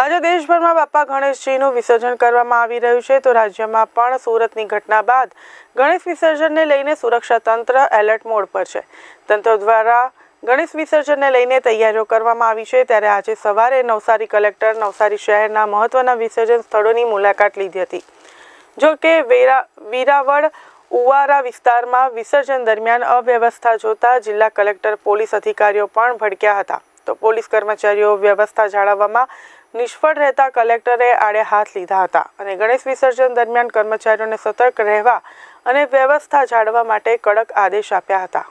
આજે દેશભરમાં બાપા ગણેશજીનું વિસર્જન કરવામાં આવી રહ્યું છે તો રાજ્યમાં પણ સુરતની ઘટના બાદ ગણેશ વિસર્જનને લઈને સુરક્ષા તંત્ર એલર્ટ મોડ પર છે તંત્ર દ્વારા ગણેશ વિસર્જનને લઈને તૈયારીઓ કરવામાં આવી છે ત્યારે આજે સવારે નવસારી કલેક્ટર નવસારી શહેરના મહત્વના વિસર્જન સ્થળોની મુલાકાત લીધી હતી જો કે વેરા વીરાવળ ઉવારા વિસ્તારમાં વિસર્જન દરમિયાન અવ્યવસ્થા જોતા જિલ્લા કલેક્ટર પોલીસ અધિકારીઓ પણ ભડક્યા હતા તો પોલીસ કર્મચારીઓ વ્યવસ્થા જાળવવામાં નિષ્ફળ રહેતા કલેક્ટરે આડે હાથ લીધા હતા અને ગણેશ વિસર્જન દરમિયાન કર્મચારીઓને સતર્ક રહેવા અને વ્યવસ્થા જાળવવા માટે કડક આદેશ આપ્યા હતા